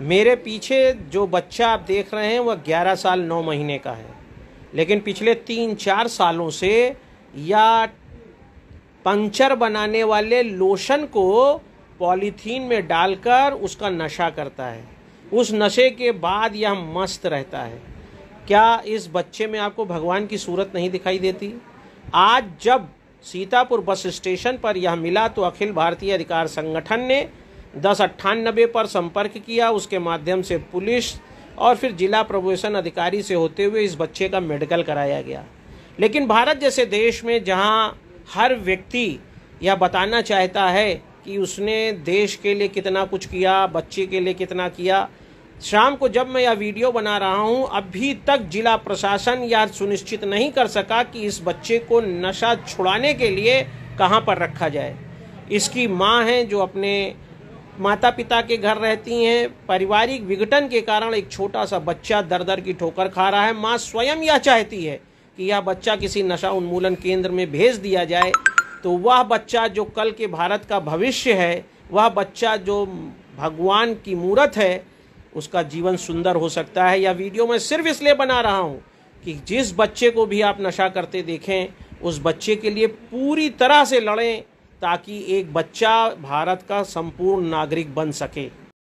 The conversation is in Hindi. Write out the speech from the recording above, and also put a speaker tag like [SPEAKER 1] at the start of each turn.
[SPEAKER 1] मेरे पीछे जो बच्चा आप देख रहे हैं वह 11 साल 9 महीने का है लेकिन पिछले तीन चार सालों से या पंचर बनाने वाले लोशन को पॉलीथीन में डालकर उसका नशा करता है उस नशे के बाद यह मस्त रहता है क्या इस बच्चे में आपको भगवान की सूरत नहीं दिखाई देती आज जब सीतापुर बस स्टेशन पर यह मिला तो अखिल भारतीय अधिकार संगठन ने दस अट्ठानबे पर संपर्क किया उसके माध्यम से पुलिस और फिर जिला प्रोबेशन अधिकारी से होते हुए इस बच्चे का मेडिकल कराया गया लेकिन भारत जैसे देश में जहाँ हर व्यक्ति यह बताना चाहता है कि उसने देश के लिए कितना कुछ किया बच्चे के लिए कितना किया शाम को जब मैं यह वीडियो बना रहा हूं अभी तक जिला प्रशासन यह सुनिश्चित नहीं कर सका कि इस बच्चे को नशा छुड़ाने के लिए कहां पर रखा जाए इसकी मां है जो अपने माता पिता के घर रहती हैं पारिवारिक विघटन के कारण एक छोटा सा बच्चा दर दर की ठोकर खा रहा है माँ स्वयं यह चाहती है कि यह बच्चा किसी नशा उन्मूलन केंद्र में भेज दिया जाए तो वह बच्चा जो कल के भारत का भविष्य है वह बच्चा जो भगवान की मूर्त है उसका जीवन सुंदर हो सकता है यह वीडियो मैं सिर्फ इसलिए बना रहा हूँ कि जिस बच्चे को भी आप नशा करते देखें उस बच्चे के लिए पूरी तरह से लड़ें ताकि एक बच्चा भारत का संपूर्ण नागरिक बन सके